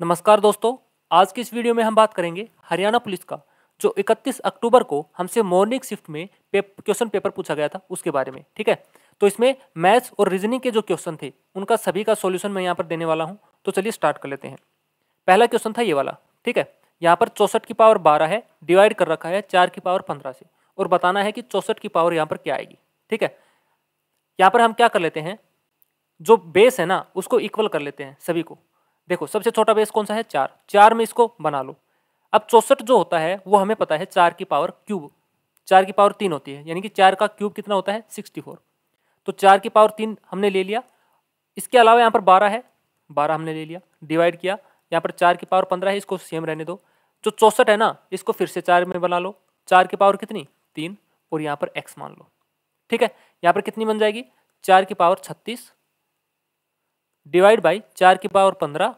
नमस्कार दोस्तों आज की इस वीडियो में हम बात करेंगे हरियाणा पुलिस का जो 31 अक्टूबर को हमसे मॉर्निंग शिफ्ट में पे क्वेश्चन पेपर पूछा गया था उसके बारे में ठीक है तो इसमें मैथ्स और रीजनिंग के जो क्वेश्चन थे उनका सभी का सॉल्यूशन मैं यहाँ पर देने वाला हूँ तो चलिए स्टार्ट कर लेते हैं पहला क्वेश्चन था ये वाला ठीक है यहाँ पर चौसठ की पावर बारह है डिवाइड कर रखा है चार की पावर पंद्रह से और बताना है कि चौसठ की पावर यहाँ पर क्या आएगी ठीक है यहाँ पर हम क्या कर लेते हैं जो बेस है ना उसको इक्वल कर लेते हैं सभी को देखो सबसे छोटा बेस कौन सा है चार चार में इसको बना लो अब चौसठ जो होता है वो हमें पता है चार की पावर क्यूब चार की पावर तीन होती है यानी कि चार का क्यूब कितना होता है सिक्सटी फोर तो चार की पावर तीन हमने ले लिया इसके अलावा यहाँ पर बारह है बारह हमने ले लिया डिवाइड किया यहाँ पर चार की पावर पंद्रह है इसको सेम रहने दो जो चौसठ है ना इसको फिर से चार में बना लो चार की पावर कितनी तीन और यहाँ पर एक्स मान लो ठीक है यहाँ पर कितनी बन जाएगी चार की पावर छत्तीस डिवाइड बाई चार की पावर पंद्रह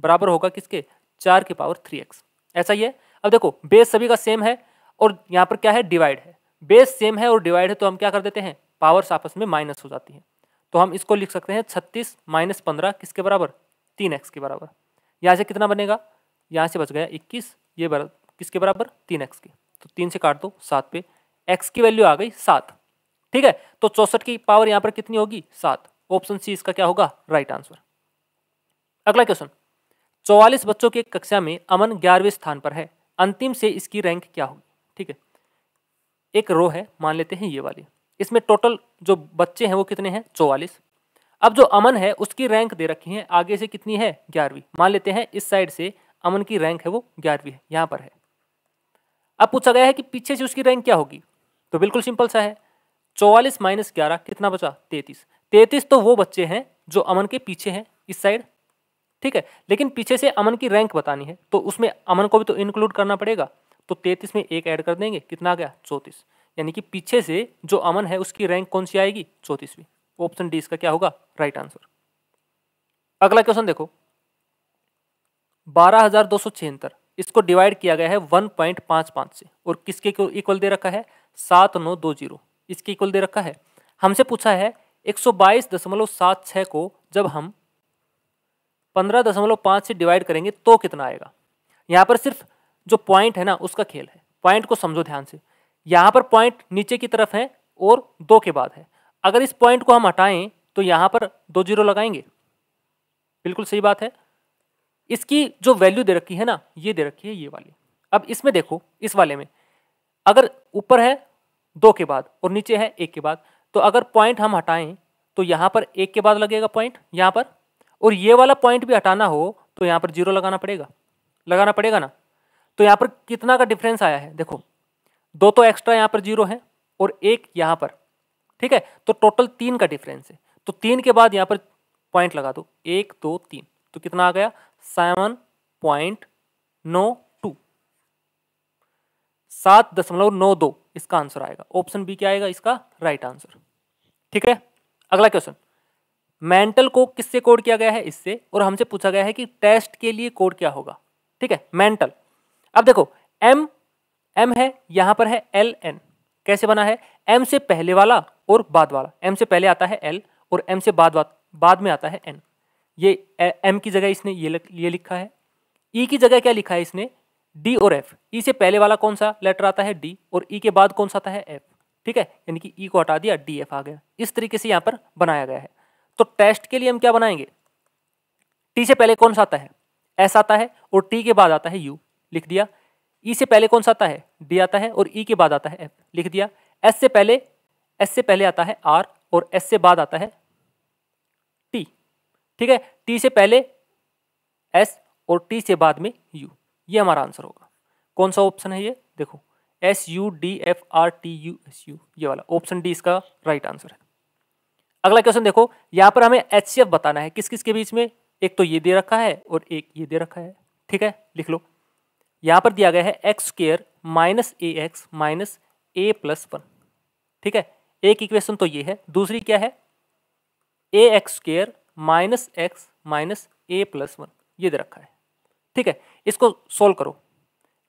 बराबर होगा किसके चार की पावर थ्री एक्स ऐसा ही है अब देखो बेस सभी का सेम है और यहाँ पर क्या है डिवाइड है बेस सेम है और डिवाइड है तो हम क्या कर देते हैं पावर्स आपस में माइनस हो जाती है तो हम इसको लिख सकते हैं छत्तीस माइनस पंद्रह किसके बराबर तीन एक्स के बराबर यहाँ से कितना बनेगा यहाँ से बच गया इक्कीस ये बराबर किसके बराबर तीन एक्स के तो तीन से काट दो सात पे एक्स की वैल्यू आ गई सात ठीक है तो चौंसठ की पावर यहाँ पर कितनी होगी सात ऑप्शन सी इसका क्या होगा राइट आंसर अगला क्वेश्चन चौवालीस बच्चों की कक्षा में अमन ग्यारहवें स्थान पर है अंतिम से इसकी रैंक क्या होगी ठीक है एक रो है मान लेते हैं ये वाली इसमें टोटल जो बच्चे हैं वो कितने हैं चौवालीस अब जो अमन है उसकी रैंक दे रखी है आगे से कितनी है ग्यारहवीं मान लेते हैं इस साइड से अमन की रैंक है वो ग्यारहवीं है यहाँ पर है अब पूछा गया है कि पीछे से उसकी रैंक क्या होगी तो बिल्कुल सिंपल सा है चौवालीस माइनस ग्यारह कितना बचा तैतीस तैतीस तो वो बच्चे हैं जो अमन के पीछे हैं इस साइड ठीक है लेकिन पीछे से अमन की रैंक बतानी है तो उसमें अमन को भी तो इंक्लूड करना पड़ेगा तो तैतीस में एक ऐड कर देंगे कितना आ गया चौंतीस यानी कि पीछे से जो अमन है उसकी रैंक कौन सी आएगी चौंतीसवीं ऑप्शन डी इसका क्या होगा राइट आंसर अगला क्वेश्चन देखो बारह हजार दो सौ छिहत्तर इसको डिवाइड किया गया है वन पॉइंट पांच पांच से और किसके इक्वल दे रखा है सात नौ दो जीरो इसके इक्वल दे रखा है हमसे पूछा है 122.76 को जब हम 15.5 से डिवाइड करेंगे तो कितना आएगा यहाँ पर सिर्फ जो पॉइंट है ना उसका खेल है पॉइंट को समझो ध्यान से यहाँ पर पॉइंट नीचे की तरफ है और दो के बाद है अगर इस पॉइंट को हम हटाएं तो यहाँ पर दो जीरो लगाएंगे बिल्कुल सही बात है इसकी जो वैल्यू दे रखी है ना ये दे रखी है ये वाली अब इसमें देखो इस वाले में अगर ऊपर है दो के बाद और नीचे है एक के बाद तो अगर पॉइंट हम हटाएं तो यहाँ पर एक के बाद लगेगा पॉइंट यहाँ पर और ये वाला पॉइंट भी हटाना हो तो यहाँ पर जीरो लगाना पड़ेगा लगाना पड़ेगा ना तो यहाँ पर कितना का डिफरेंस आया है देखो दो तो एक्स्ट्रा यहाँ पर जीरो है और एक यहाँ पर ठीक है तो टोटल तीन का डिफरेंस है तो तीन के बाद यहाँ पर पॉइंट लगा दो एक दो तीन तो कितना आ गया सेवन पॉइंट नौ टू सात दशमलव नौ दो इसका आंसर आएगा ऑप्शन बी क्या आएगा इसका राइट आंसर ठीक है अगला क्वेश्चन मेंटल को किससे कोड किया गया है इससे और हमसे पूछा गया है कि टेस्ट के लिए कोड क्या होगा ठीक है मेंटल अब देखो एम एम है यहां पर है एल एन कैसे बना है एम से पहले वाला और बाद वाला एम से पहले आता है एल और एम से बाद बाद, बाद में आता है एन ये एम की जगह इसने ये ये लिखा है ई e की जगह क्या लिखा है इसने डी और एफ ई e से पहले वाला कौन सा लेटर आता है डी और ई e के बाद कौन सा आता है एफ ठीक है यानी कि ई e को हटा दिया डी एफ आ गया इस तरीके से यहाँ पर बनाया गया है तो टेस्ट के लिए हम क्या बनाएंगे टी से पहले कौन सा आता है एस आता है और टी के बाद आता है यू लिख दिया ई से पहले कौन सा आता है डी आता है और ई के बाद आता है एफ लिख दिया एस से पहले एस से पहले आता है आर और एस से बाद आता है टी ठीक है टी से पहले एस और टी से बाद में यू ये हमारा आंसर होगा कौन सा ऑप्शन है ये देखो S U D F R T U S U ये वाला ऑप्शन डी इसका राइट आंसर है अगला क्वेश्चन देखो यहाँ पर हमें एच सी एफ बताना है किस किस के बीच में एक तो ये दे रखा है और एक ये दे रखा है ठीक है लिख लो यहाँ पर दिया गया है x square minus a x minus a plus one ठीक है एक इक्वेशन तो ये है दूसरी क्या है a x square minus x minus a plus one ये दे रखा है ठीक है इसको सोल्व करो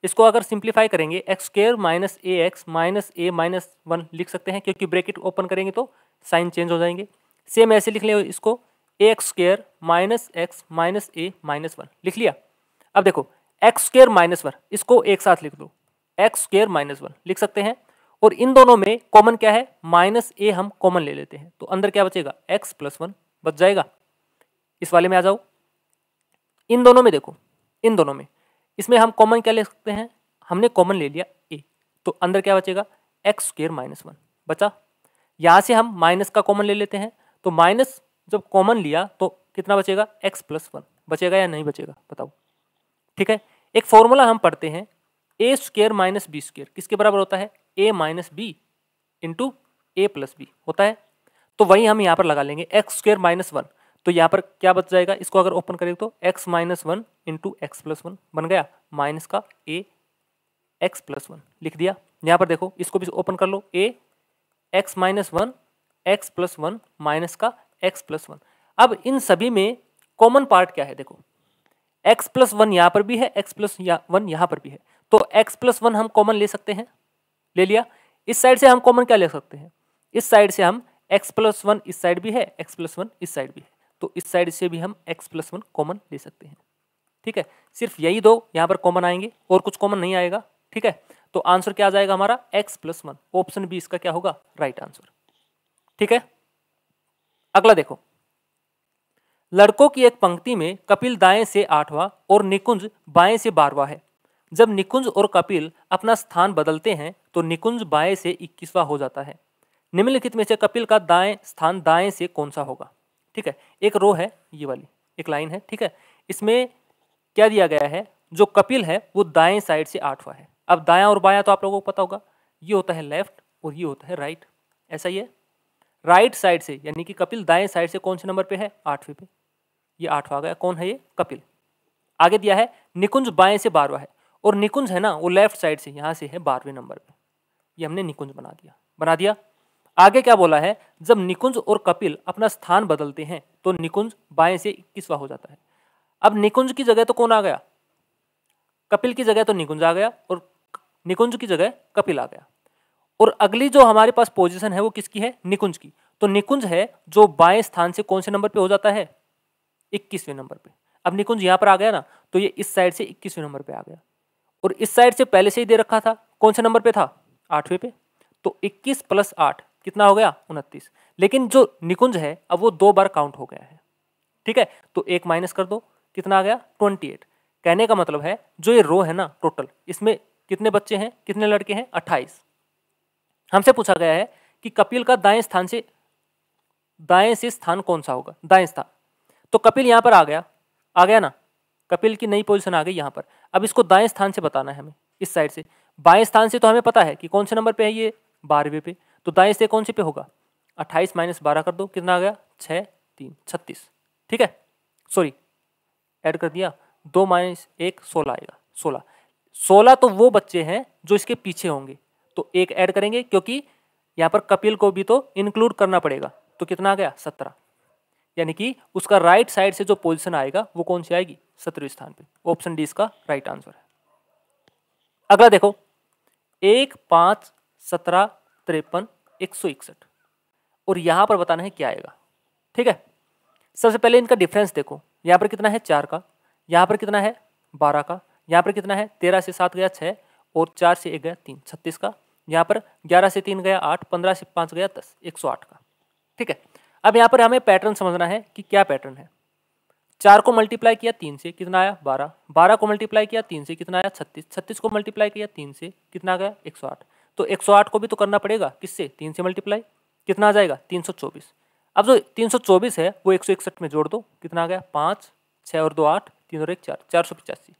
इसको अगर सिंप्लीफाई करेंगे x square minus a x minus a minus one लिख सकते हैं क्योंकि ब्रैकेट ओपन करेंगे तो साइन चेंज हो जाएंगे सेम ऐसे लिख लें इसको a x square minus x minus a minus one लिख लिया अब देखो एक्स स्क्र माइनस वन इसको एक साथ लिख दो एक्स स्क्र माइनस वन लिख सकते हैं और इन दोनों में कॉमन क्या है माइनस ए हम कॉमन ले लेते हैं तो अंदर क्या बचेगा एक्स प्लस वन बच जाएगा इस वाले में आ जाओ इन दोनों में देखो इन दोनों में इसमें हम कॉमन क्या ले सकते हैं हमने कॉमन ले लिया ए तो अंदर क्या बचेगा एक्स स्क्र माइनस वन बचा यहाँ से हम माइनस का कॉमन ले लेते हैं तो माइनस जब कॉमन लिया तो कितना बचेगा एक्स प्लस वन बचेगा या नहीं बचेगा बताओ ठीक है एक फॉर्मूला हम पढ़ते हैं a square minus b square किसके बराबर होता है a minus b into a plus b होता है तो वही हम यहाँ पर लगा लेंगे एक्स स्क्र माइनस वन तो यहाँ पर क्या बच जाएगा इसको अगर ओपन करें तो x minus one into x plus one बन गया माइनस का ए एक्स प्लस वन लिख दिया यहाँ पर देखो इसको भी ओपन कर लो a x minus one x plus one minus का एक्स प्लस वन अब इन सभी में कॉमन पार्ट क्या है देखो एक्स प्लस वन यहाँ पर भी है एक्स प्लस वन यहाँ पर भी है तो एक्स प्लस वन हम कॉमन ले सकते हैं ले लिया इस साइड से हम कॉमन क्या ले सकते हैं इस साइड से हम एक्स प्लस वन इस साइड भी है एक्स प्लस वन इस साइड भी है तो इस साइड से भी हम एक्स प्लस वन कॉमन ले सकते हैं ठीक है सिर्फ यही दो यहाँ पर कॉमन आएंगे और कुछ कॉमन नहीं आएगा ठीक है तो आंसर क्या आ जाएगा हमारा x plus one option B इसका क्या होगा राइट आंसर ठीक है अगला देखो लड़कों की एक पंक्ति में कपिल दाएं से आठवां और निकुंज बाएं से बारवा है जब निकुंज और कपिल अपना स्थान बदलते हैं तो निकुंज बाएं से इक्कीसवां हो जाता है निम्नलिखित में से कपिल का दाएं स्थान दाएं से कौन सा होगा ठीक है एक रो है ये वाली एक लाइन है ठीक है इसमें क्या दिया गया है जो कपिल है वो दाएं साइड से आठवा है अब दाया और बाया तो आप लोगों को पता होगा ये होता है लेफ्ट और ये होता है राइट ऐसा ही है राइट साइड से यानी कि कपिल दाएं साइड से कौन से नंबर पे है आठवें पे ये आठवा गया कौन है ये कपिल आगे दिया है निकुंज बाएं से बारवा है और निकुंज है ना वो लेफ्ट साइड से यहाँ से है बारहवें नंबर पर ये हमने निकुंज बना दिया बना दिया आगे क्या बोला है जब निकुंज और कपिल अपना स्थान बदलते हैं तो निकुंज बाएं से इक्कीसवा हो जाता है अब निकुंज की जगह तो कौन आ गया कपिल की जगह तो निकुंज आ गया और निकुंज की जगह कपिल आ गया और अगली जो हमारे पास पोजीशन है वो किसकी है निकुंज की तो निकुंज है जो बाएं स्थान से कौन से नंबर पे हो जाता है इक्कीसवें नंबर पे अब निकुंज यहाँ पर आ गया ना तो ये इस साइड से इक्कीसवें नंबर पे आ गया और इस साइड से पहले से ही दे रखा था कौन से नंबर पे था आठवें पे तो इक्कीस प्लस आठ कितना हो गया उनतीस लेकिन जो निकुंज है अब वो दो बार काउंट हो गया है ठीक है तो एक माइनस कर दो कितना आ गया ट्वेंटी एट कहने का मतलब है जो ये रो है ना टोटल इसमें कितने बच्चे हैं कितने लड़के हैं अट्ठाईस हमसे पूछा गया है कि कपिल का दाएं स्थान से दाएं से स्थान कौन सा होगा दाएं स्थान तो कपिल यहाँ पर आ गया आ गया ना कपिल की नई पोजिशन आ गई यहाँ पर अब इसको दाएं स्थान से बताना है हमें इस साइड से बाएं स्थान से तो हमें पता है कि कौन से नंबर पे है ये बारहवें पे तो दाएं से कौन से पे होगा अट्ठाईस माइनस बारह कर दो कितना आ गया छः तीन छत्तीस ठीक है सॉरी ऐड कर दिया दो माइनस एक सोलह आएगा सोलह सोलह तो वो बच्चे हैं जो इसके पीछे होंगे तो एक ऐड करेंगे क्योंकि यहाँ पर कपिल को भी तो इंक्लूड करना पड़ेगा तो कितना आ गया सत्रह यानी कि उसका राइट साइड से जो पोजीशन आएगा वो कौन सी आएगी सत्रहवें स्थान पे ऑप्शन डी इसका राइट आंसर है अगला देखो एक पाँच सत्रह तिरपन एक सौ इकसठ और यहाँ पर बताना है क्या आएगा ठीक है सबसे पहले इनका डिफरेंस देखो यहाँ पर कितना है चार का यहाँ पर कितना है बारह का यहाँ पर कितना है तेरह से सात गया छः और चार से एक गया तीन छत्तीस का यहाँ पर ग्यारह से तीन गया आठ पंद्रह से पाँच गया दस एक सौ आठ का ठीक है अब यहाँ पर हमें पैटर्न समझना है कि क्या पैटर्न है चार को मल्टीप्लाई किया तीन से कितना आया बारह बारह को मल्टीप्लाई किया तीन से कितना आया छत्तीस छत्तीस को मल्टीप्लाई किया तीन से कितना गया एक सौ आठ तो 108 को भी तो करना पड़ेगा किससे तीन से मल्टीप्लाई कितना आ जाएगा 324 अब जो 324 है वो एक में जोड़ दो कितना आ गया पाँच छः और दो आठ तीन और एक चार चार सौ पचासी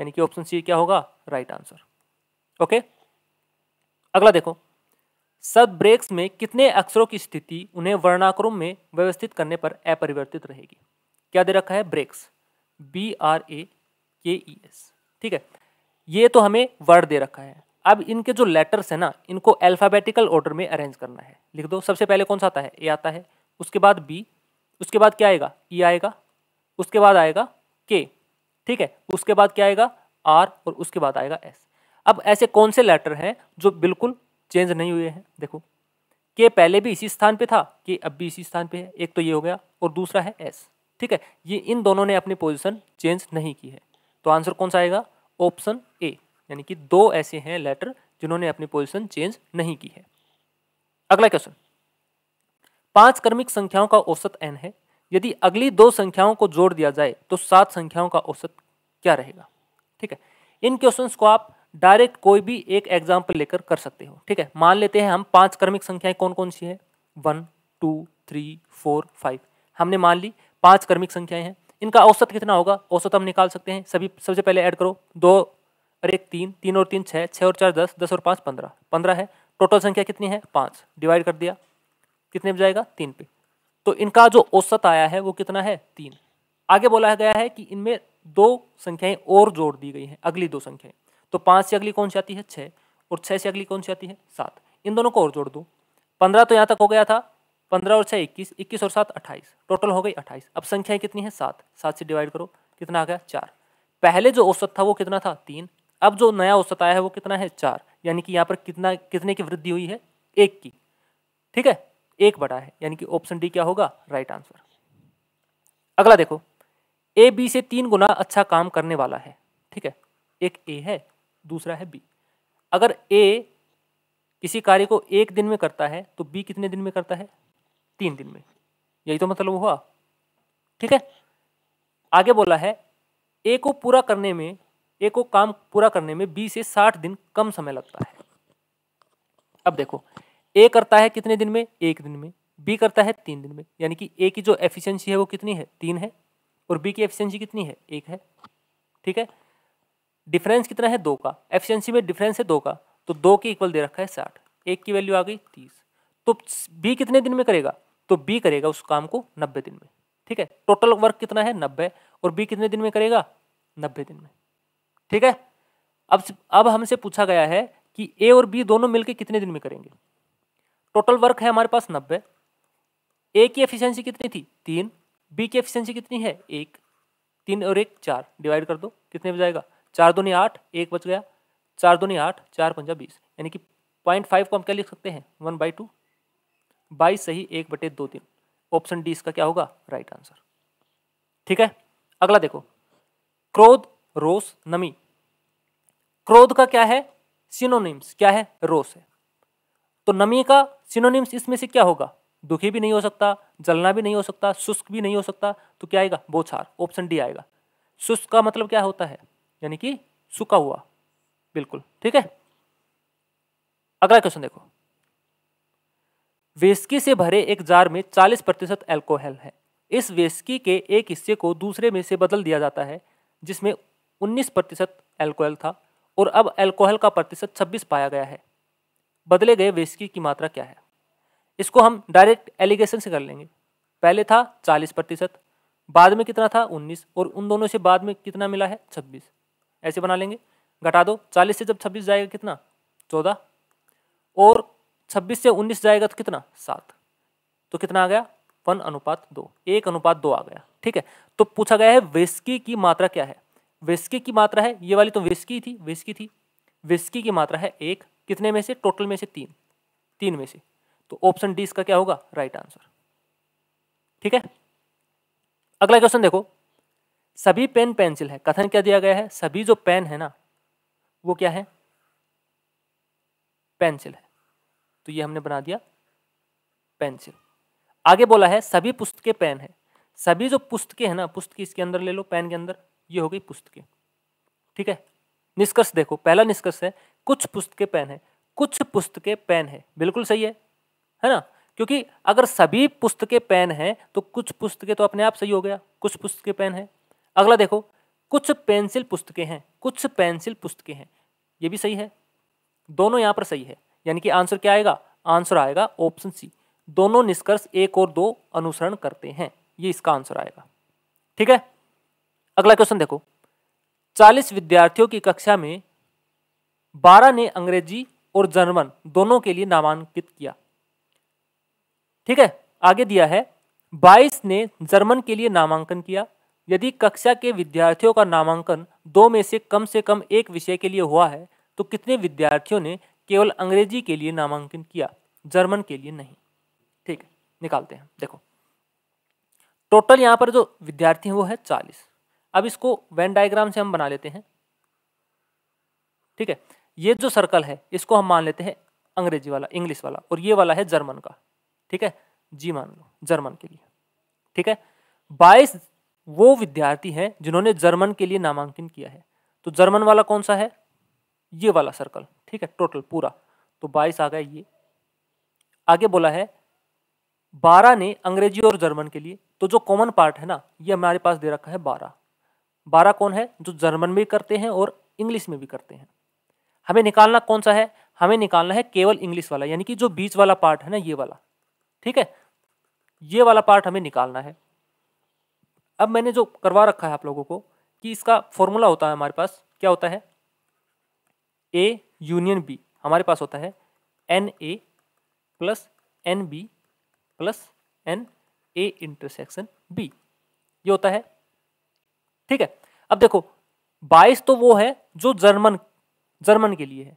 यानी कि ऑप्शन सी क्या होगा राइट आंसर ओके अगला देखो सब ब्रेक्स में कितने अक्षरों की स्थिति उन्हें वर्णाक्रम में व्यवस्थित करने पर अपरिवर्तित रहेगी क्या दे रखा है ब्रेक्स बी आर ए के ई एस ठीक है ये तो हमें वर्ड दे रखा है अब इनके जो लेटर्स हैं ना इनको अल्फ़ाबेटिकल ऑर्डर में अरेंज करना है लिख दो सबसे पहले कौन सा आता है ए आता है उसके बाद बी उसके बाद क्या आएगा ई e आएगा उसके बाद आएगा के ठीक है उसके बाद क्या आएगा आर और उसके बाद आएगा एस अब ऐसे कौन से लेटर हैं जो बिल्कुल चेंज नहीं हुए हैं देखो के पहले भी इसी स्थान पे था कि अब भी इसी स्थान पे है एक तो ये हो गया और दूसरा है एस ठीक है ये इन दोनों ने अपनी पोजीशन चेंज नहीं की है तो आंसर कौन सा आएगा ऑप्शन ए यानी कि दो ऐसे हैं लेटर जिन्होंने अपनी पोजिशन चेंज नहीं की है अगला क्वेश्चन पांच क्रमिक संख्याओं का औसत एन है यदि अगली दो संख्याओं को जोड़ दिया जाए तो सात संख्याओं का औसत क्या रहेगा ठीक है इन क्वेश्चंस को आप डायरेक्ट कोई भी एक एग्जाम्पल लेकर कर सकते हो ठीक है मान लेते हैं हम पांच क्रमिक संख्याएं कौन कौन सी है one two three four five हमने मान ली पांच क्रमिक संख्याएं हैं इनका औसत कितना होगा औसत हम निकाल सकते हैं सभी सबसे पहले ऐड करो दो और एक तीन तीन और तीन छः छः और चार दस दस और पाँच पंद्रह पंद्रह है टोटल संख्या कितनी है पाँच डिवाइड कर दिया कितने पे जाएगा तीन पे तो इनका जो औसत आया है वो कितना है तीन आगे बोला गया है कि इनमें दो संख्याएं और जोड़ दी गई हैं अगली दो संख्याएं तो पाँच से अगली कौन सी आती है छः और छः से अगली कौन सी आती है सात इन दोनों को और जोड़ दो पंद्रह तो यहाँ तक हो गया था पंद्रह और छः इक्कीस इक्कीस और सात अट्ठाईस टोटल हो गई अट्ठाईस अब संख्याएं कितनी है सात सात से डिवाइड करो कितना आ गया चार पहले जो औसत था वो कितना था तीन अब जो नया औसत आया है वो कितना है चार यानी कि यहाँ पर कितना कितने की वृद्धि हुई है एक की ठीक है एक बड़ा है यानी कि ऑप्शन डी क्या होगा राइट आंसर अगला देखो ए बी से तीन गुना अच्छा काम करने वाला है ठीक है एक ए है दूसरा है बी अगर ए किसी कार्य को एक दिन में करता है तो बी कितने दिन में करता है तीन दिन में यही तो मतलब हुआ ठीक है आगे बोला है ए को पूरा करने में एक को काम पूरा करने में बी से साठ दिन कम समय लगता है अब देखो ए करता है कितने दिन में एक दिन में बी करता है तीन दिन में यानी कि ए की जो एफिशिएंसी है वो कितनी है तीन है और बी की एफिशिएंसी कितनी है एक है ठीक है डिफरेंस कितना है दो का एफिशिएंसी में डिफरेंस है दो का तो दो के इक्वल दे रखा है साठ एक की वैल्यू आ गई तीस तो बी कितने दिन में करेगा तो बी करेगा उस काम को नब्बे दिन में ठीक है टोटल वर्क कितना है नब्बे और बी कितने दिन में करेगा नब्बे दिन में ठीक है अब अब हमसे पूछा गया है कि ए और बी दोनों मिलकर कितने दिन में करेंगे टोटल वर्क है हमारे पास नब्बे ए की एफिशिएंसी कितनी थी तीन बी की एफिशिएंसी कितनी है एक तीन और एक चार डिवाइड कर दो कितने बजाएगा चार दूनी आठ एक बच गया चार दूनी आठ चार पंजा बीस यानी कि पॉइंट फाइव को हम क्या लिख सकते हैं वन बाई टू बाई सही एक बटे दो तीन ऑप्शन डी इसका क्या होगा राइट right आंसर ठीक है अगला देखो क्रोध रोस नमी क्रोध का क्या है सिनोनिम्स क्या है रोस है तो नमी का सिनोनिम्स इसमें से क्या होगा दुखी भी नहीं हो सकता जलना भी नहीं हो सकता शुष्क भी नहीं हो सकता तो क्या आएगा बोछार ऑप्शन डी आएगा शुष्क का मतलब क्या होता है यानी कि सूखा हुआ बिल्कुल ठीक है अगला क्वेश्चन देखो वेस्की से भरे एक जार में 40 प्रतिशत एल्कोहल है इस वेस्की के एक हिस्से को दूसरे में से बदल दिया जाता है जिसमें उन्नीस प्रतिशत एल्कोहल था और अब एल्कोहल का प्रतिशत छब्बीस पाया गया है बदले गए वेस्की की मात्रा क्या है इसको हम डायरेक्ट एलिगेशन से कर लेंगे पहले था चालीस प्रतिशत बाद में कितना था उन्नीस और उन दोनों से बाद में कितना मिला है छब्बीस ऐसे बना लेंगे घटा दो चालीस से जब छब्बीस जाएगा कितना चौदह और छब्बीस से उन्नीस जाएगा तो कितना सात तो कितना आ गया वन अनुपात दो एक अनुपात दो आ गया ठीक है तो पूछा गया है वेस्की की मात्रा क्या है विस्की की मात्रा है ये वाली तो विस्की थी विस्की थी विस्की की मात्रा है एक कितने में से टोटल में से तीन तीन में से तो ऑप्शन डी इसका क्या होगा राइट आंसर ठीक है अगला क्वेश्चन देखो सभी पेन पेंसिल है कथन क्या दिया गया है सभी जो पेन है ना वो क्या है पेंसिल है तो ये हमने बना दिया पेंसिल आगे बोला है सभी पुस्तकें पेन है सभी जो पुस्तकें हैं ना पुस्तक इसके अंदर ले लो पेन के अंदर ये हो गई पुस्तकें ठीक है निष्कर्ष देखो पहला निष्कर्ष है कुछ पुस्तकें पेन है कुछ पुस्तकें पेन है बिल्कुल सही है है ना क्योंकि अगर सभी पुस्तकें पेन हैं तो कुछ पुस्तकें तो अपने आप सही हो गया कुछ पुस्तकें पेन है अगला देखो कुछ पेंसिल पुस्तकें हैं कुछ पेंसिल पुस्तकें हैं ये भी सही है दोनों यहाँ पर सही है यानी कि आंसर क्या आएगा आंसर आएगा ऑप्शन सी दोनों निष्कर्ष एक और दो अनुसरण करते हैं ये इसका आंसर आएगा ठीक है अगला क्वेश्चन देखो चालीस विद्यार्थियों की कक्षा में बारह ने अंग्रेजी और जर्मन दोनों के लिए नामांकित किया ठीक है आगे दिया है बाईस ने जर्मन के लिए नामांकन किया यदि कक्षा के विद्यार्थियों का नामांकन दो में से कम से कम एक विषय के लिए हुआ है तो कितने विद्यार्थियों ने केवल अंग्रेजी के लिए नामांकन किया जर्मन के लिए नहीं ठीक है निकालते हैं देखो टोटल यहां पर जो विद्यार्थी हैं वो है चालीस अब इसको वेन डायग्राम से हम बना लेते हैं ठीक है ये जो सर्कल है इसको हम मान लेते हैं अंग्रेजी वाला इंग्लिश वाला और ये वाला है जर्मन का ठीक है जी मान लो जर्मन के लिए ठीक है बाईस वो विद्यार्थी हैं जिन्होंने जर्मन के लिए नामांकन किया है तो जर्मन वाला कौन सा है ये वाला सर्कल ठीक है टोटल पूरा तो बाईस आ गया ये आगे बोला है बारह ने अंग्रेजी और जर्मन के लिए तो जो कॉमन पार्ट है ना ये हमारे पास दे रखा है बारह बारह कौन है जो जर्मन में करते हैं और इंग्लिश में भी करते हैं हमें निकालना कौन सा है हमें निकालना है केवल इंग्लिश वाला यानी कि जो बीच वाला पार्ट है ना ये वाला ठीक है ये वाला पार्ट हमें निकालना है अब मैंने जो करवा रखा है आप लोगों को कि इसका फॉर्मूला होता है हमारे पास क्या होता है ए यूनियन बी हमारे पास होता है n a plus n b plus n a intersection b ये होता है ठीक है अब देखो बाईस तो वो है जो जर्मन जर्मन के लिए है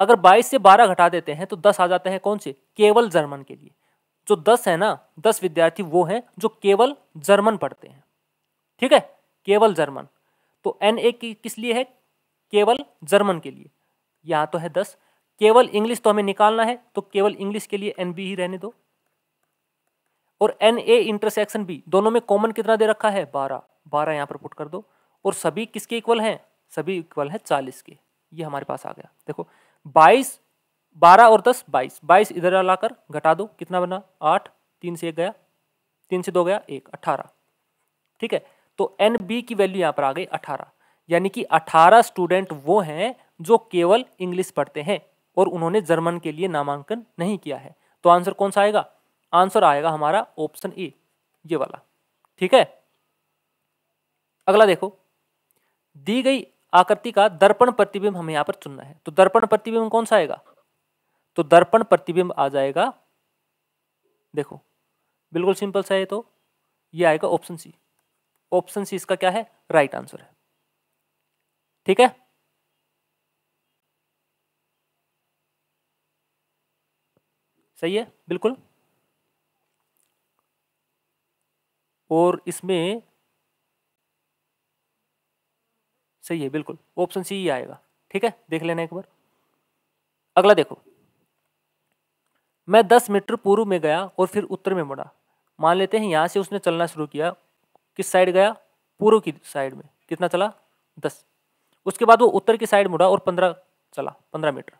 अगर बाईस से बारह घटा देते हैं तो दस आ जाते हैं कौन से केवल जर्मन के लिए जो दस है ना दस विद्यार्थी वो हैं जो केवल जर्मन पढ़ते हैं ठीक है केवल जर्मन तो एन ए किस लिए है केवल जर्मन के लिए यहाँ तो है दस केवल इंग्लिश तो हमें निकालना है तो केवल इंग्लिश के लिए एन बी ही रहने दो और एन ए इंटरसेक्शन बी दोनों में कॉमन कितना दे रखा है बारह बारह यहाँ पर पुट कर दो और सभी किसके इक्वल हैं सभी इक्वल हैं चालीस के ये हमारे पास आ गया देखो बाईस बारह और दस बाईस बाईस इधर लाकर घटा दो कितना बना आठ तीन से एक गया तीन से दो गया एक अठारह ठीक है तो एन बी की वैल्यू यहाँ पर आ गई अठारह यानी कि अठारह स्टूडेंट वो हैं जो केवल इंग्लिश पढ़ते हैं और उन्होंने जर्मन के लिए नामांकन नहीं किया है तो आंसर कौन सा आएगा आंसर आएगा हमारा ऑप्शन ए ये वाला ठीक है अगला देखो दी गई आकृति का दर्पण प्रतिबिंब हमें यहां पर चुनना है तो दर्पण प्रतिबिंब कौन सा आएगा तो दर्पण प्रतिबिंब आ जाएगा देखो बिल्कुल सिंपल सा है तो ये आएगा ऑप्शन सी ऑप्शन सी इसका क्या है राइट right आंसर है ठीक है सही है बिल्कुल और इसमें सही है बिल्कुल ऑप्शन सी ही आएगा ठीक है देख लेना एक बार अगला देखो मैं दस मीटर पूर्व में गया और फिर उत्तर में मुड़ा मान लेते हैं यहाँ से उसने चलना शुरू किया किस साइड गया पूर्व की साइड में कितना चला दस उसके बाद वो उत्तर की साइड मुड़ा और पंद्रह चला पंद्रह मीटर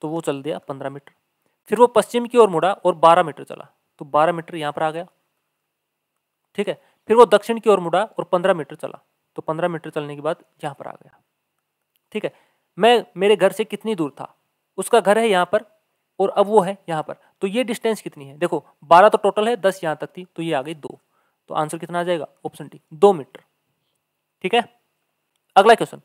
तो वो चल दिया पंद्रह मीटर फिर वो पश्चिम की ओर मुड़ा और बारह मीटर चला तो बारह मीटर यहाँ पर आ गया ठीक है फिर वो दक्षिण की ओर मुड़ा और पंद्रह मीटर चला तो पंद्रह मीटर चलने के बाद यहाँ पर आ गया ठीक है मैं मेरे घर से कितनी दूर था उसका घर है यहाँ पर और अब वो है यहाँ पर तो ये डिस्टेंस कितनी है देखो बारह तो टोटल है दस यहाँ तक थी तो ये आ गई दो तो आंसर कितना आ जाएगा ऑप्शन डी दो मीटर ठीक है अगला क्वेश्चन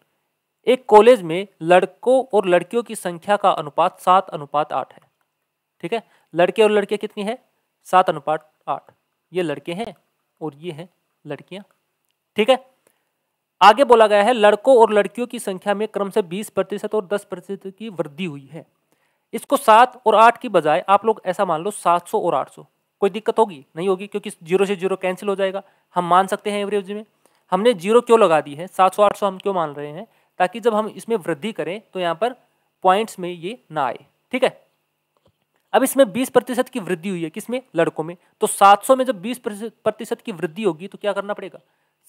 एक कॉलेज में लड़कों और लड़कियों की संख्या का अनुपात सात अनुपात आठ है ठीक है लड़के और लड़के कितनी है सात अनुपात आठ ये लड़के हैं और ये हैं लड़कियां ठीक है आगे बोला गया है लड़कों और लड़कियों की संख्या में क्रम से बीस प्रतिशत और दस प्रतिशत की वृद्धि हुई है इसको सात और आठ की बजाय आप लोग ऐसा मान लो सात सौ और आठ सौ कोई दिक्कत होगी नहीं होगी क्योंकि जीरो से जीरो कैंसिल हो जाएगा हम मान सकते हैं एवरेज में हमने जीरो क्यों लगा दी है सात सौ आठ सौ हम क्यों मान रहे हैं ताकि जब हम इसमें वृद्धि करें तो यहाँ पर पॉइंट्स में ये ना आए ठीक है अब इसमें 20 प्रतिशत की वृद्धि हुई है किसमें लड़कों में तो 700 में जब 20 प्रतिशत की वृद्धि होगी तो क्या करना पड़ेगा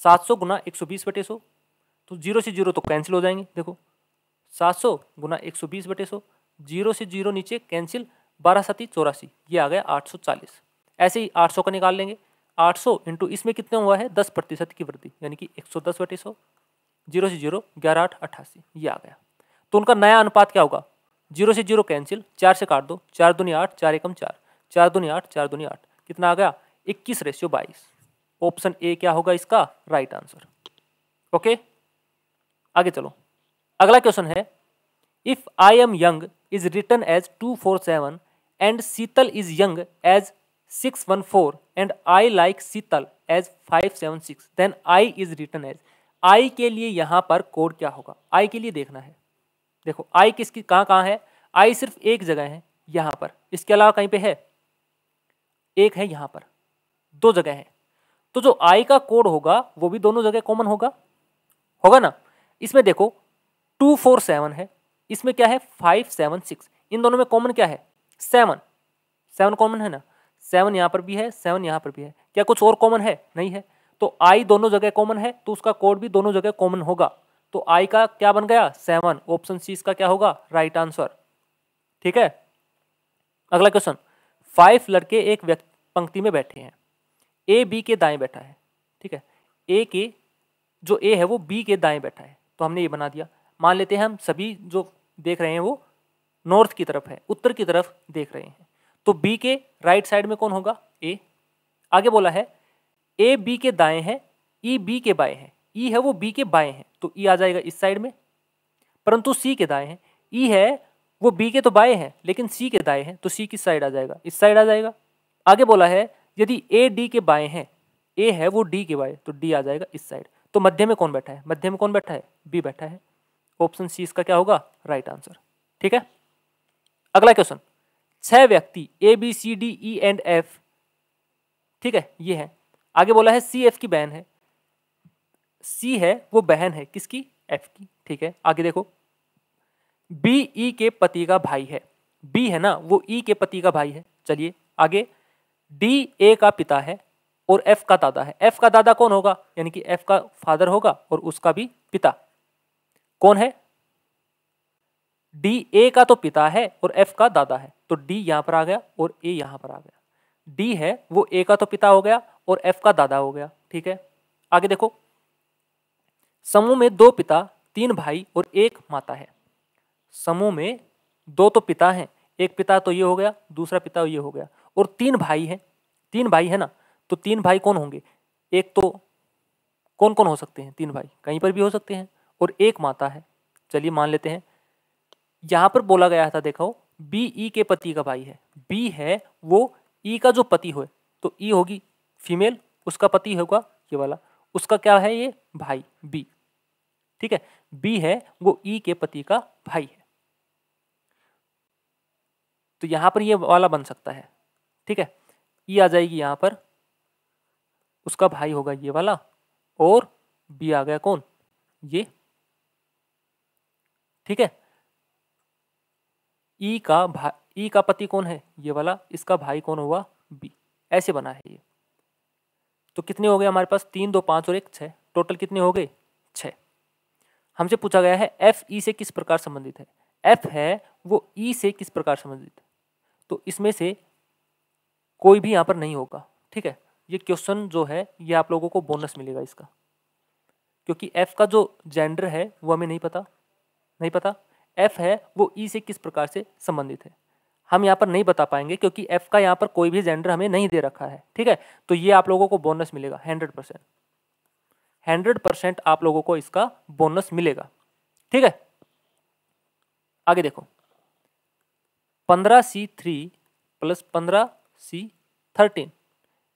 700 सौ गुना एक बटे सौ तो जीरो से जीरो तो कैंसिल हो जाएंगे देखो 700 सौ गुना एक बटे सौ जीरो से जीरो नीचे कैंसिल बारह सती चौरासी ये आ गया 840 ऐसे ही 800 का निकाल लेंगे 800 सौ इंटू इसमें कितना हुआ है दस प्रतिशत की वृद्धि यानी कि दस बटे सौ जीरो से जीरो ग्यारह आठ अट्ठासी ये आ गया तो उनका नया अनुपात क्या होगा जीरो से जीरो कैंसिल चार से काट दो चार दूनी आठ चार एकम चार चार दूनी आठ चार दूनी आठ कितना आ गया इक्कीस रेशियो बाईस ऑप्शन ए क्या होगा इसका राइट आंसर ओके आगे चलो अगला क्वेश्चन है if I M young is return age two four seven and Sheetal is young age six one four and I like Sheetal age five seven six then I is return age I के लिए यहां पर code क्या होगा आई के लिए देखना है देखो आई किसकी कहाँ कहाँ है आई सिर्फ एक जगह है यहाँ पर इसके अलावा कहीं पे है एक है यहाँ पर दो जगह है तो जो आई का कोड होगा वो भी दोनों जगह कॉमन होगा होगा ना इसमें देखो टू फोर सेवन है इसमें क्या है फाइव सेवन सिक्स इन दोनों में कॉमन क्या है सेवन सेवन कॉमन है ना सेवन यहाँ पर भी है सेवन यहाँ पर भी है क्या कुछ और कॉमन है नहीं है तो आई दोनों जगह कॉमन है तो उसका कोड भी दोनों जगह कॉमन होगा तो आई का क्या बन गया सेवन ऑप्शन सी इसका क्या होगा राइट आंसर ठीक है अगला क्वेश्चन फाइव लड़के एक व्यक्ति पंक्ति में बैठे हैं ए बी के दाएं बैठा है ठीक है ए के जो ए है वो बी के दाएं बैठा है तो हमने ये बना दिया मान लेते हैं हम सभी जो देख रहे हैं वो नॉर्थ की तरफ है उत्तर की तरफ देख रहे हैं तो बी के राइट साइड में कौन होगा ए आगे बोला है ए बी के दाएं हैं ई e, बी के बाएं हैं ई e है वो बी के बाएं हैं तो ई e आ जाएगा इस साइड में परंतु सी के दाएं हैं ई e है वो बी के तो बाएं हैं लेकिन सी के दाएं हैं तो सी किस साइड आ जाएगा इस साइड आ जाएगा आगे बोला है यदि ए डी के बाएं हैं ए है वो डी के बाएं तो डी आ जाएगा इस साइड तो मध्य में कौन बैठा है मध्य में कौन बैठा है बी बैठा है ऑप्शन सी इसका क्या होगा राइट आंसर ठीक है अगला क्वेश्चन छह व्यक्ति A B C D E and F ठीक है ये है आगे बोला है सी एफ की बहन है सी है वो बहन है किसकी एफ की ठीक है आगे देखो बी ई e के पति का भाई है बी है ना वो ई e के पति का भाई है चलिए आगे डी ए का पिता है और एफ का दादा है एफ का दादा कौन होगा यानी कि एफ का फादर होगा और उसका भी पिता कौन है डी ए का तो पिता है और एफ का दादा है तो डी यहां पर आ गया और ए यहां पर आ गया डी है वो ए का तो पिता हो गया और एफ का दादा हो गया ठीक है आगे देखो समूह में दो पिता तीन भाई और एक माता है समूह में दो तो पिता हैं एक पिता तो ये हो गया दूसरा पिता ये हो गया और तीन भाई हैं तीन भाई है ना तो तीन भाई कौन होंगे एक तो कौन कौन हो सकते हैं तीन भाई कहीं पर भी हो सकते हैं और एक माता है चलिए मान लेते हैं यहाँ पर बोला गया था देखो बी ई के पति का भाई है बी है वो ई का जो पति हो तो ई होगी फीमेल उसका पति होगा ये वाला उसका क्या है ये भाई बी ठीक है बी है वो ई e के पति का भाई है तो यहां पर ये वाला बन सकता है ठीक है ई e आ जाएगी यहां पर उसका भाई होगा ये वाला और बी आ गया कौन ये ठीक है ई e का भाई ई का पति कौन है ये वाला इसका भाई कौन हुआ बी ऐसे बना है ये तो कितने हो गए हमारे पास तीन दो पाँच और एक छः टोटल कितने हो गए छः हमसे पूछा गया है एफ ई e से किस प्रकार संबंधित है एफ है वो ई e से किस प्रकार संबंधित है तो इसमें से कोई भी यहाँ पर नहीं होगा ठीक है ये क्वेश्चन जो है ये आप लोगों को बोनस मिलेगा इसका क्योंकि एफ का जो जेंडर है वो हमें नहीं पता नहीं पता एफ है वो ई e से किस प्रकार से संबंधित है हम यहाँ पर नहीं बता पाएंगे क्योंकि एफ का यहाँ पर कोई भी जेंडर हमें नहीं दे रखा है ठीक है तो ये आप लोगों को बोनस मिलेगा हंड्रेड परसेंट हंड्रेड परसेंट आप लोगों को इसका बोनस मिलेगा ठीक है आगे देखो पंद्रह सी थ्री प्लस पंद्रह सी थर्टीन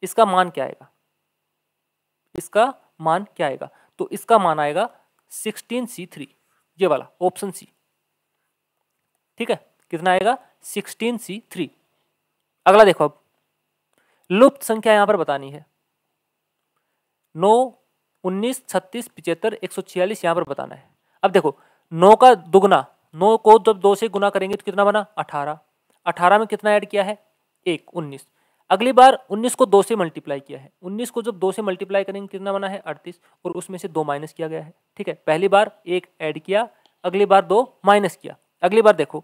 इसका मान क्या आएगा इसका मान क्या आएगा तो इसका मान आएगा सिक्सटीन सी थ्री ये वाला ऑप्शन सी ठीक है कितना आएगा सिक्सटीन सी थ्री अगला देखो अब लुप्त संख्या यहां पर बतानी है नो उन्नीस छत्तीस पिचहत्तर एक सौ छियालीस यहाँ पर बताना है अब देखो नौ का दुगना नौ को जब दो से गुना करेंगे तो कितना बना अठारह अठारह में कितना ऐड किया है एक उन्नीस अगली बार उन्नीस को दो से मल्टीप्लाई किया है उन्नीस को जब दो से मल्टीप्लाई करेंगे कितना बना है अड़तीस और उसमें से दो माइनस किया गया है ठीक है पहली बार एक ऐड किया अगली बार दो माइनस किया अगली बार देखो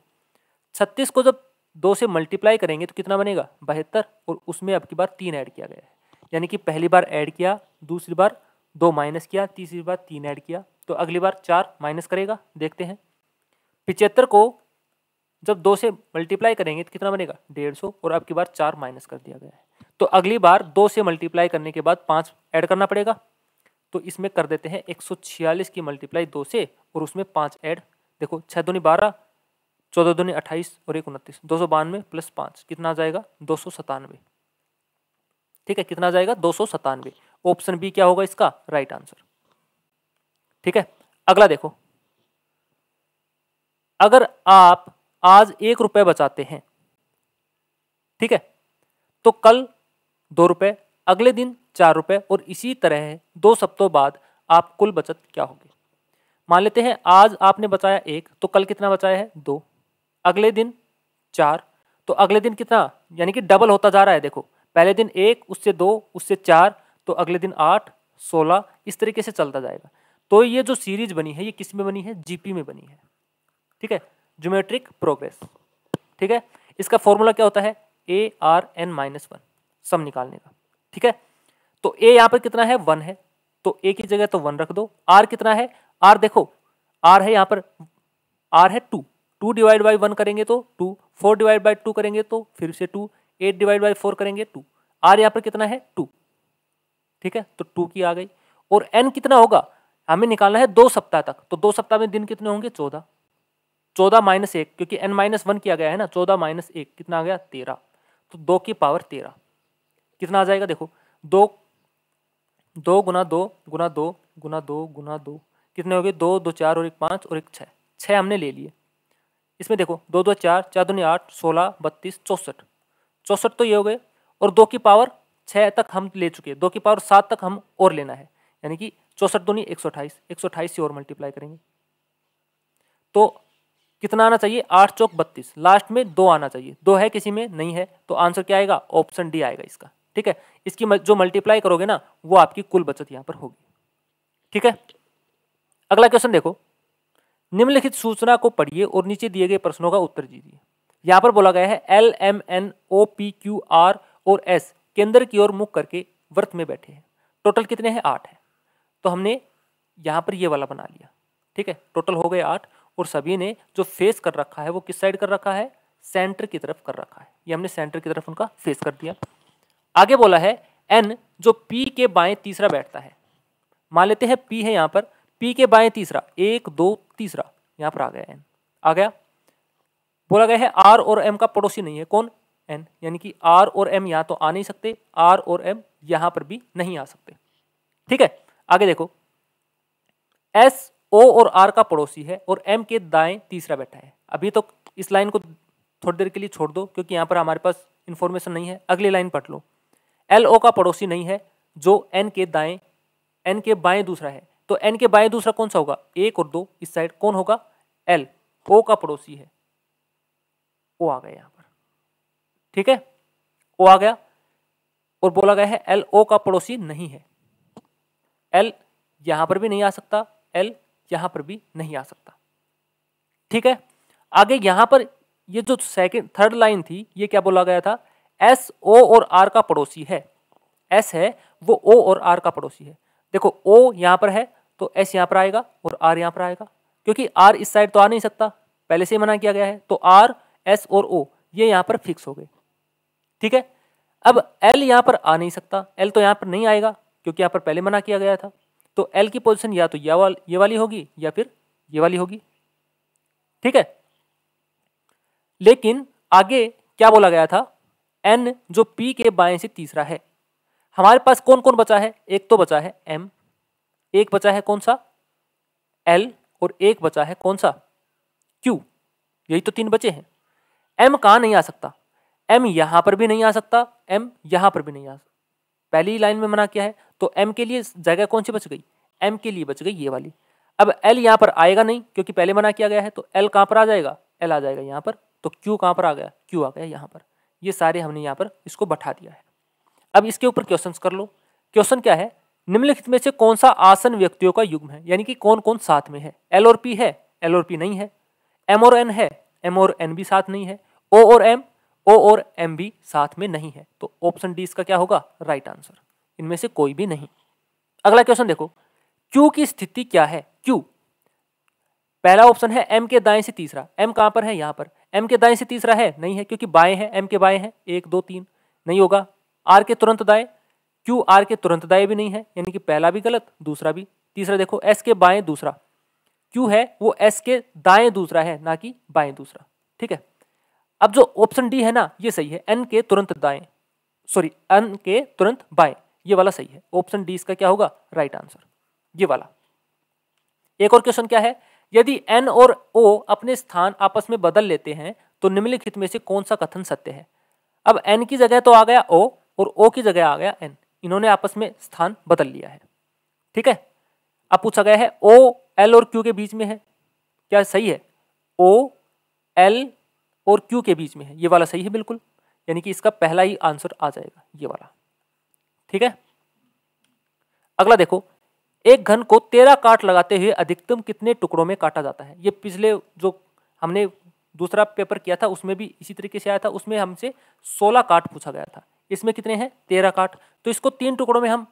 छत्तीस को जब दो से मल्टीप्लाई करेंगे तो कितना बनेगा बहत्तर और उसमें अब की बार तीन ऐड किया गया है यानी कि पहली बार ऐड किया दूसरी बार दो माइनस किया तीसरी बार तीन ऐड किया तो अगली बार चार माइनस करेगा देखते हैं पिचहत्तर को जब दो से मल्टीप्लाई करेंगे तो कितना बनेगा डेढ़ सौ और अब की बार चार माइनस कर दिया गया है तो अगली बार दो से मल्टीप्लाई करने के बाद पाँच ऐड करना पड़ेगा तो इसमें कर देते हैं एक सौ छियालीस की मल्टीप्लाई दो से और उसमें पाँच ऐड देखो छः दूनी बारह चौदह दूनी अट्ठाईस और एक उनतीस दो सौ बानवे प्लस पाँच कितना आ जाएगा दो सौ सतानवे ठीक है कितना आ जाएगा दो सौ सतानवे ऑप्शन बी क्या होगा इसका राइट right आंसर ठीक है अगला देखो अगर आप आज एक रुपए बचाते हैं ठीक है तो कल दो रुपए अगले दिन चार रुपए और इसी तरह दो सप्तों बाद आप कुल बचत क्या होगी मान लेते हैं आज आपने बचाया एक तो कल कितना बचाया है दो अगले दिन चार तो अगले दिन कितना यानी कि डबल होता जा रहा है देखो पहले दिन एक उससे दो उससे चार तो अगले दिन आठ सोलह इस तरीके से चलता जाएगा तो ये जो सीरीज बनी है ये किस में बनी है जीपी में बनी है ठीक है ज्योमेट्रिक प्रोग्रेस ठीक है इसका फॉर्मूला क्या होता है a r n minus one sum निकालने का ठीक है तो ए यहाँ पर कितना है वन है तो ए की जगह तो वन रख दो आर कितना है आर देखो आर है यहाँ पर आर है two two divide by one करेंगे तो two four divide by two करेंगे तो फिर से two eight divide by four करेंगे टू आर यहाँ पर कितना है टू ठीक है तो टू की आ गई और एन कितना होगा हमें निकालना है दो सप्ताह तक तो दो सप्ताह में दिन कितने होंगे चौदह चौदह माइनस एक क्योंकि एन माइनस वन किया गया है ना चौदह माइनस एक कितना आ गया तेरह तो दो की पावर तेरह कितना आ जाएगा देखो दो दो गुना दो गुना दो गुना दो गुना दो कितने हो गए दो दो चार और एक पाँच और एक छः छः हमने ले लिए इसमें देखो दो दो चार चार दो आठ सोलह बत्तीस चौंसठ चौंसठ तो ये हो गए और दो की पावर छः तक हम ले चुके हैं दो की पावर सात तक हम और लेना है यानी कि चौसठ दूनी एक सौ अट्ठाईस एक सौ अट्ठाईस से और मल्टीप्लाई करेंगे तो कितना आना चाहिए आठ चौक बत्तीस लास्ट में दो आना चाहिए दो है किसी में नहीं है तो आंसर क्या आएगा ऑप्शन डी आएगा इसका ठीक है इसकी जो मल्टीप्लाई करोगे ना वो आपकी कुल बचत यहाँ पर होगी ठीक है अगला क्वेश्चन देखो निम्नलिखित सूचना को पढ़िए और नीचे दिए गए प्रश्नों का उत्तर दीजिए यहाँ पर बोला गया है L M N O P Q R और एस केंद्र की ओर मुख करके व्रत में बैठे हैं टोटल कितने हैं आठ हैं तो हमने यहाँ पर ये वाला बना लिया ठीक है टोटल हो गए आठ और सभी ने जो फेस कर रखा है वो किस साइड कर रखा है सेंटर की तरफ कर रखा है ये हमने सेंटर की तरफ उनका फेस कर दिया आगे बोला है एन जो पी के बाएं तीसरा बैठता है मान लेते हैं पी है यहाँ पर पी के बाएं तीसरा एक दो तीसरा यहाँ पर आ गया एन आ गया बोला गया है आर और एम का पड़ोसी नहीं है कौन एन यानी कि आर और एम यहाँ तो आ नहीं सकते आर और एम यहाँ पर भी नहीं आ सकते ठीक है आगे देखो एस ओ और आर का पड़ोसी है और एम के दाएं तीसरा बैठा है अभी तो इस लाइन को थोड़ी देर के लिए छोड़ दो क्योंकि यहाँ पर हमारे पास इन्फॉर्मेशन नहीं है अगली लाइन पढ़ लो एल ओ का पड़ोसी नहीं है जो एन के दाएं एन के बाएं दूसरा है तो एन के बाएं दूसरा कौन सा होगा एक और दो इस साइड कौन होगा एल ओ का पड़ोसी है ओ आ गया यहाँ ठीक है ओ आ गया और बोला गया है एल ओ का पड़ोसी नहीं है एल यहां पर भी नहीं आ सकता एल यहां पर भी नहीं आ सकता ठीक है आगे यहां पर ये जो सेकेंड थर्ड लाइन थी ये क्या बोला गया था एस ओ और आर का पड़ोसी है एस है वो ओ और आर का पड़ोसी है देखो ओ यहां पर है तो एस यहां पर आएगा और आर यहां पर आएगा क्योंकि आर इस साइड तो आ नहीं सकता पहले से ही मना किया गया है तो आर एस और ओ ये यहां पर फिक्स हो गए ठीक है अब एल यहाँ पर आ नहीं सकता एल तो यहाँ पर नहीं आएगा क्योंकि यहाँ पर पहले मना किया गया था तो एल की पोजिशन या तो या वाल, ये वाली होगी या फिर ये वाली होगी ठीक है लेकिन आगे क्या बोला गया था एन जो पी के बाएं से तीसरा है हमारे पास कौन कौन बचा है एक तो बचा है एम एक बचा है कौन सा एल और एक बचा है कौन सा क्यू यही तो तीन बचे हैं एम कहाँ नहीं आ सकता एम यहां पर भी नहीं आ सकता एम यहां पर भी नहीं आ सकता पहली लाइन में मना किया है तो एम के लिए जगह कौन सी बच गई एम के लिए बच गई ये वाली अब एल यहां पर आएगा नहीं क्योंकि पहले मना किया गया है तो एल कहाँ पर आ जाएगा एल आ जाएगा यहाँ पर तो क्यू कहाँ पर आ गया क्यू आ गया यहां पर ये सारे हमने यहाँ पर इसको बैठा दिया है अब इसके ऊपर क्वेश्चन कर लो क्वेश्चन क्या है निम्नलिखित में से कौन सा आसन व्यक्तियों का युग्म है यानी कि कौन कौन साथ में है एल और पी है एल और पी नहीं है एम और एन है एम और एन भी साथ नहीं है ओ और एम ओ और एम बी साथ में नहीं है तो ऑप्शन डी इसका क्या होगा राइट आंसर इनमें से कोई भी नहीं अगला क्वेश्चन देखो क्यू की स्थिति क्या है क्यू पहला ऑप्शन है एम के दाएं से तीसरा एम कहां पर है यहां पर एम के दाएं से तीसरा है नहीं है क्योंकि बाएं है एम के बाएं है एक दो तीन नहीं होगा आर के तुरंत दाएं क्यू आर के तुरंत दाएं भी नहीं है यानी कि पहला भी गलत दूसरा भी तीसरा देखो एस के बाएं दूसरा क्यू है वो एस के दाएं दूसरा है ना कि बाएं दूसरा ठीक है अब जो ऑप्शन डी है ना ये सही है एन के तुरंत दाएं सॉरी एन के तुरंत बाएं ये वाला सही है ऑप्शन डी इसका क्या होगा राइट आंसर ये वाला एक और क्वेश्चन क्या है यदि एन और ओ अपने स्थान आपस में बदल लेते हैं तो निम्नलिखित में से कौन सा कथन सत्य है अब एन की जगह तो आ गया ओ और ओ की जगह आ गया एन इन्होंने आपस में स्थान बदल लिया है ठीक है अब पूछा गया है ओ एल और क्यू के बीच में है क्या सही है ओ एल और क्यू के बीच में है ये वाला सही है बिल्कुल यानी कि इसका पहला ही आंसर आ जाएगा ये वाला ठीक है अगला देखो एक घन को तेरह काट लगाते हुए अधिकतम कितने टुकड़ों में काटा जाता है ये पिछले जो हमने दूसरा पेपर किया था उसमें भी इसी तरीके से आया था उसमें हमसे सोलह काट पूछा गया था इसमें कितने हैं तेरह काट तो इसको तीन टुकड़ों में हम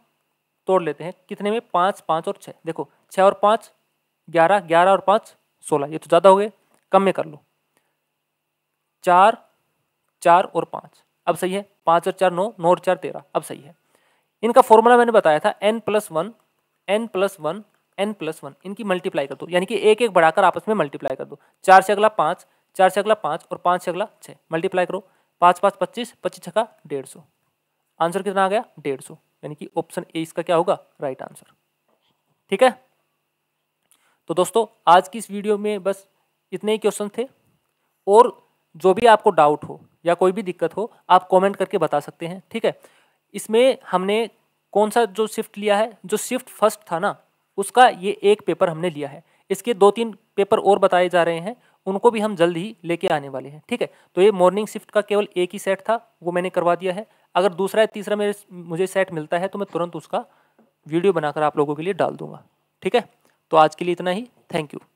तोड़ लेते हैं कितने में पाँच पाँच और छः देखो छः और पाँच ग्यारह ग्यारह और पाँच सोलह ये तो ज़्यादा हो गए कम में कर लो चार चार और पाँच अब सही है पाँच और चार नौ नौ और चार तेरह अब सही है इनका फॉर्मूला मैंने बताया था n plus one n plus one n plus one इनकी मल्टीप्लाई कर दो यानी कि एक एक बढ़ाकर आपस में मल्टीप्लाई कर दो चार से अगला पाँच चार से अगला पाँच और पाँच से अगला छः मल्टीप्लाई करो पाँच पाँच पच्चीस पच्चीस छका डेढ़ सौ आंसर कितना आ गया डेढ़ सौ यानी कि ऑप्शन ए इसका क्या होगा राइट आंसर ठीक है तो दोस्तों आज की इस वीडियो में बस इतने ही क्वेश्चन थे और जो भी आपको डाउट हो या कोई भी दिक्कत हो आप कमेंट करके बता सकते हैं ठीक है इसमें हमने कौन सा जो शिफ्ट लिया है जो शिफ्ट फर्स्ट था ना उसका ये एक पेपर हमने लिया है इसके दो तीन पेपर और बताए जा रहे हैं उनको भी हम जल्द ही लेके आने वाले हैं ठीक है तो ये मॉर्निंग शिफ्ट का केवल एक ही सेट था वो मैंने करवा दिया है अगर दूसरा या तीसरा मेरे मुझे सेट मिलता है तो मैं तुरंत उसका वीडियो बनाकर आप लोगों के लिए डाल दूंगा ठीक है तो आज के लिए इतना ही थैंक यू